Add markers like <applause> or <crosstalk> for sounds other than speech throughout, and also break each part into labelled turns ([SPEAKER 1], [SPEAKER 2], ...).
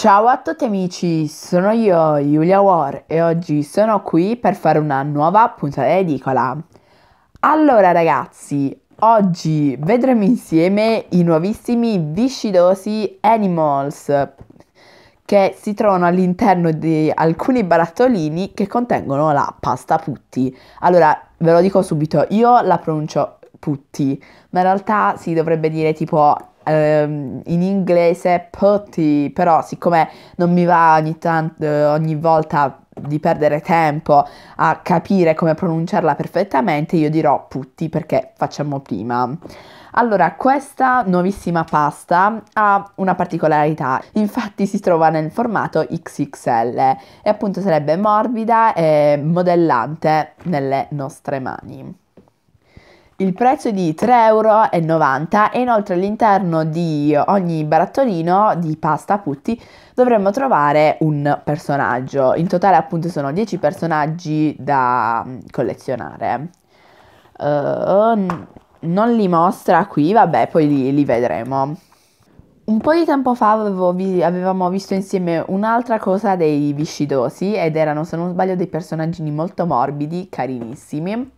[SPEAKER 1] Ciao a tutti amici, sono io Giulia War e oggi sono qui per fare una nuova puntata edicola. Allora ragazzi, oggi vedremo insieme i nuovissimi viscidosi Animals che si trovano all'interno di alcuni barattolini che contengono la pasta putti. Allora, ve lo dico subito, io la pronuncio putti, ma in realtà si dovrebbe dire tipo ehm, in inglese potty, però siccome non mi va ogni, tanto, eh, ogni volta di perdere tempo a capire come pronunciarla perfettamente, io dirò putti perché facciamo prima. Allora, questa nuovissima pasta ha una particolarità, infatti si trova nel formato XXL e appunto sarebbe morbida e modellante nelle nostre mani. Il prezzo è di 3,90 euro e inoltre all'interno di ogni barattolino di pasta putti dovremmo trovare un personaggio. In totale appunto sono 10 personaggi da mm, collezionare. Uh, non li mostra qui, vabbè, poi li, li vedremo. Un po' di tempo fa avevo, avevamo visto insieme un'altra cosa dei viscidosi ed erano, se non sbaglio, dei personaggini molto morbidi, carinissimi.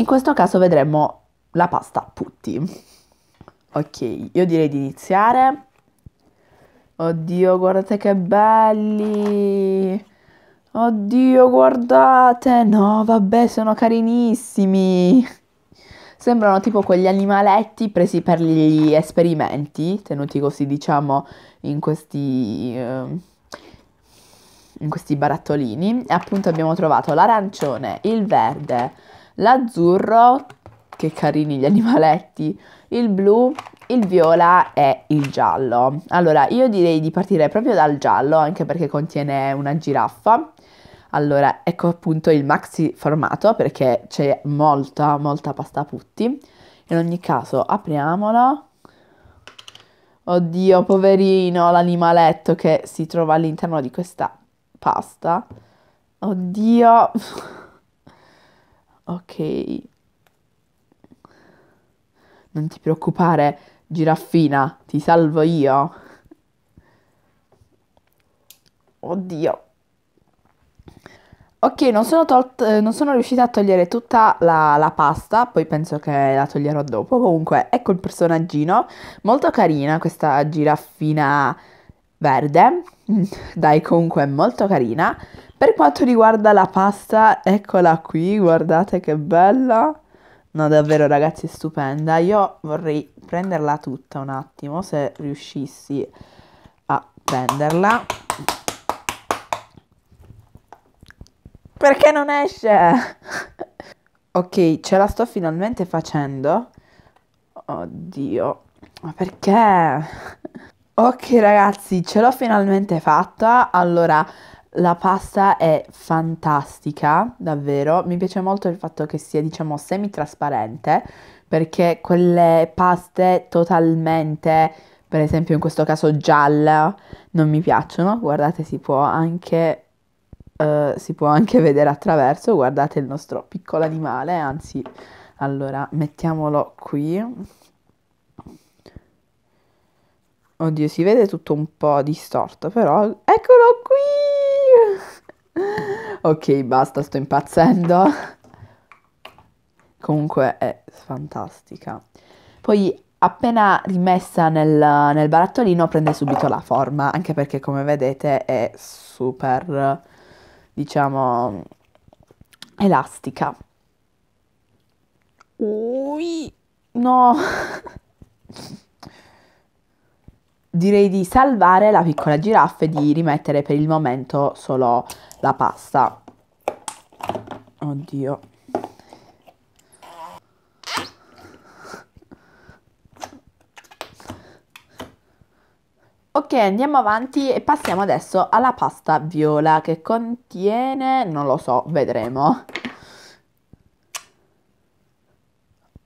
[SPEAKER 1] In questo caso vedremo la pasta putti. Ok, io direi di iniziare. Oddio, guardate che belli! Oddio, guardate! No, vabbè, sono carinissimi! Sembrano tipo quegli animaletti presi per gli esperimenti, tenuti così, diciamo, in questi... Eh, in questi barattolini. E appunto abbiamo trovato l'arancione, il verde, l'azzurro, che carini gli animaletti, il blu, il viola e il giallo. Allora, io direi di partire proprio dal giallo, anche perché contiene una giraffa. Allora, ecco appunto il maxi formato perché c'è molta, molta pasta putti. In ogni caso, apriamolo. Oddio, poverino, l'animaletto che si trova all'interno di questa pasta. Oddio. <laughs> Ok. Non ti preoccupare, giraffina, ti salvo io. Oddio. Ok, non sono, non sono, riuscita a togliere tutta la, la, pasta, poi penso che la toglierò dopo. Comunque, ecco il personaggino, molto carina questa giraffina verde. <laughs> Dai, comunque molto carina. Per quanto riguarda la pasta, eccola qui, guardate che bella. No, davvero ragazzi, è stupenda. Io vorrei prenderla tutta un attimo, se riuscissi a prenderla. Perché non esce? <laughs> ok, ce la sto finalmente facendo. Oddio, ma perché? <laughs> ok ragazzi, ce l'ho finalmente fatta. Allora, la pasta è fantastica, davvero. Mi piace molto il fatto che sia, diciamo, semi-trasparente, perché quelle paste totalmente, per esempio in questo caso gialla, non mi piacciono. Guardate, si può anche, uh, si può anche vedere attraverso. Guardate il nostro piccolo animale, anzi, allora, mettiamolo qui. Oddio, si vede tutto un po' distorto, però... Eccolo qui! <laughs> ok, basta, sto impazzendo. Comunque è fantastica. Poi appena rimessa nel, nel, barattolino prende subito la forma, anche perché come vedete è super, diciamo, elastica. Ui, no! <laughs> direi di salvare la piccola giraffa e di rimettere per il momento solo la pasta. Oddio. Ok, andiamo avanti e passiamo adesso alla pasta viola che contiene, non lo so, vedremo.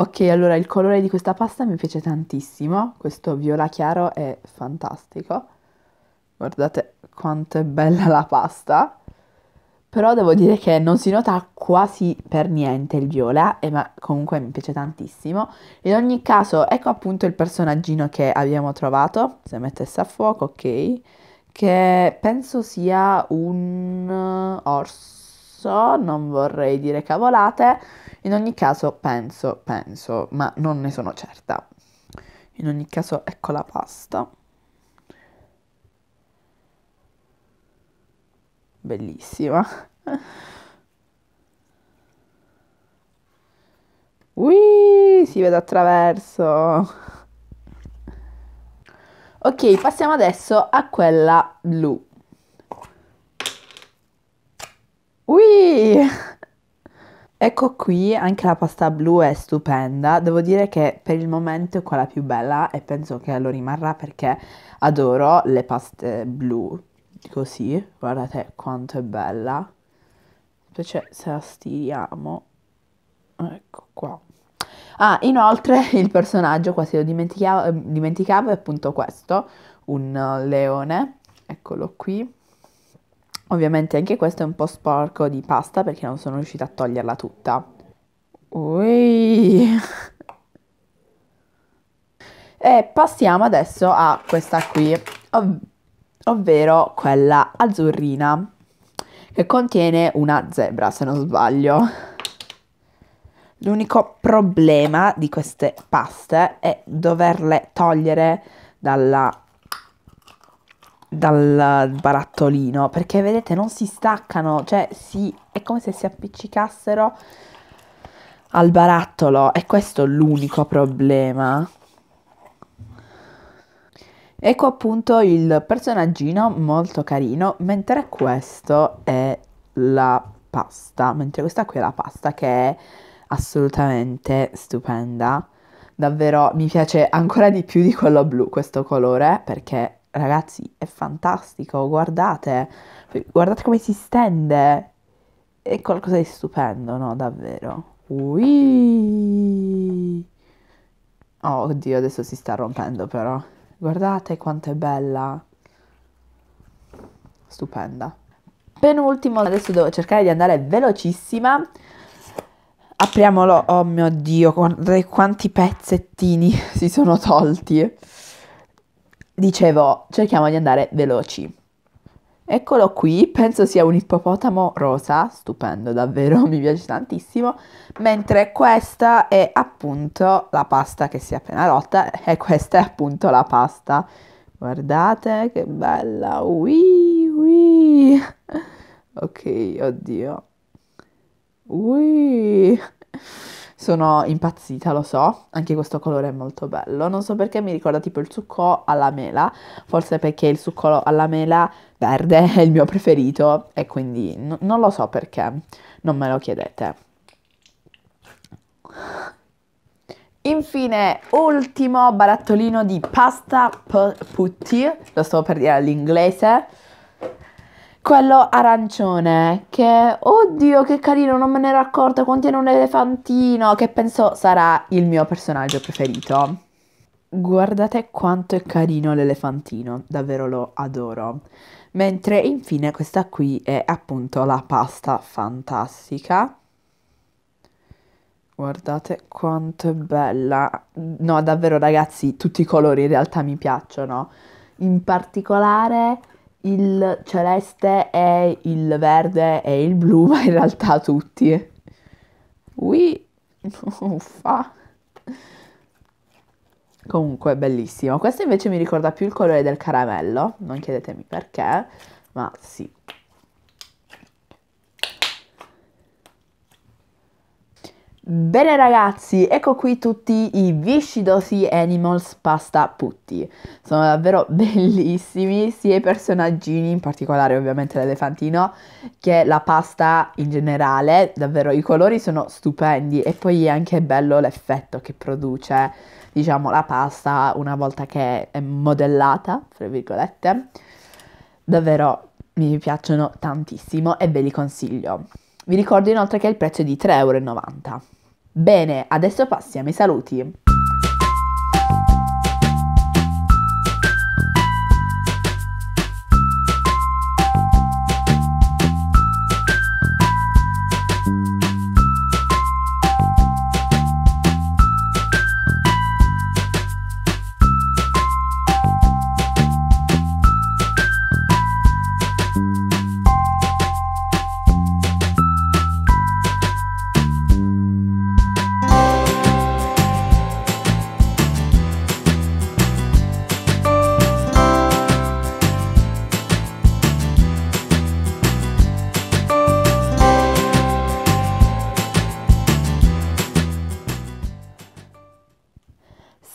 [SPEAKER 1] Ok, allora il colore di questa pasta mi piace tantissimo, questo viola chiaro è fantastico. Guardate quanto è bella la pasta. Però devo dire che non si nota quasi per niente il viola, eh, ma comunque mi piace tantissimo. In ogni caso, ecco appunto il personaggino che abbiamo trovato, se mettesse a fuoco, ok, che penso sia un orso so, non vorrei dire cavolate, in ogni caso penso, penso, ma non ne sono certa. In ogni caso ecco la pasta. Bellissima. <laughs> Ui, si vede attraverso. Ok, passiamo adesso a quella blu. Ui! Ecco qui, anche la pasta blu è stupenda, devo dire che per il momento è quella più bella e penso che lo rimarrà perché adoro le paste blu, così, guardate quanto è bella, invece se la stiriamo, ecco qua. Ah, inoltre il personaggio, quasi lo dimenticavo, dimenticavo è appunto questo, un uh, leone, eccolo qui, Ovviamente anche questo è un po' sporco di pasta perché non sono riuscita a toglierla tutta. Ui. E passiamo adesso a questa qui, ov- ovvero quella azzurrina, che contiene una zebra se non sbaglio. L'unico problema di queste paste è doverle togliere dalla dal barattolino perché vedete non si staccano cioè si, è come se si appiccicassero al barattolo e questo è l'unico problema ecco appunto il personaggino molto carino mentre questo è la pasta mentre questa qui è la pasta che è assolutamente stupenda davvero mi piace ancora di più di quello blu questo colore perché ragazzi, è fantastico, guardate, guardate come si stende, è qualcosa di stupendo, no, davvero. Ui. Oh, oddio, adesso si sta rompendo però. Guardate quanto è bella. Stupenda. Penultimo, adesso devo cercare di andare velocissima. Apriamolo, oh mio Dio, guardate quanti pezzettini <laughs> si sono tolti. Dicevo, cerchiamo di andare veloci. Eccolo qui, penso sia un ippopotamo rosa, stupendo davvero, <laughs> mi piace tantissimo, mentre questa è appunto la pasta che si è appena rotta e questa è appunto la pasta. Guardate che bella, ui, ui. <laughs> Ok, oddio. Ui. Sono impazzita, lo so, anche questo colore è molto bello. Non so perché mi ricorda tipo il succo alla mela, forse perché il succo alla mela verde <laughs> è il mio preferito e quindi n- non lo so perché, non me lo chiedete. Infine, ultimo barattolino di pasta p- putti, lo sto per dire all'inglese, quello arancione che oddio che carino non me ne ero accorta contiene un elefantino che penso sarà il mio personaggio preferito guardate quanto è carino l'elefantino davvero lo adoro mentre infine questa qui è appunto la pasta fantastica Guardate quanto è bella. No, davvero ragazzi, tutti i colori in realtà mi piacciono. In particolare il celeste e il verde e il blu, ma in realtà tutti. Ui, <laughs> uffa. Comunque, bellissimo. Questo invece mi ricorda più il colore del caramello, non chiedetemi perché, ma sì. Bene ragazzi, ecco qui tutti i viscidosi Animals Pasta Putti. Sono davvero <laughs> bellissimi, sia i personaggini, in particolare ovviamente l'elefantino, che la pasta in generale. Davvero i colori sono stupendi e poi è anche bello l'effetto che produce, diciamo, la pasta una volta che è modellata, tra virgolette. Davvero mi piacciono tantissimo e ve li consiglio. Vi ricordo inoltre che il prezzo è di 3,90€. Bene, adesso passiamo ai saluti.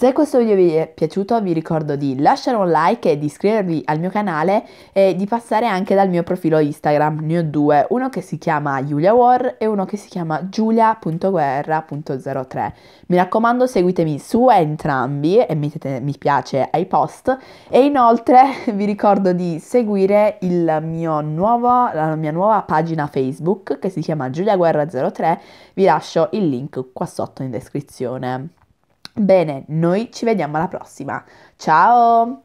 [SPEAKER 1] Se questo video vi è piaciuto vi ricordo di lasciare un like e di iscrivervi al mio canale e di passare anche dal mio profilo Instagram, ne ho due, uno che si chiama Giulia War e uno che si chiama giulia.guerra.03. Mi raccomando seguitemi su entrambi e mettete mi piace ai post e inoltre <laughs> vi ricordo di seguire nuovo, la mia nuova pagina Facebook che si chiama Giulia Guerra 03, vi lascio il link qua sotto in descrizione. Bene, noi ci vediamo alla prossima. Ciao!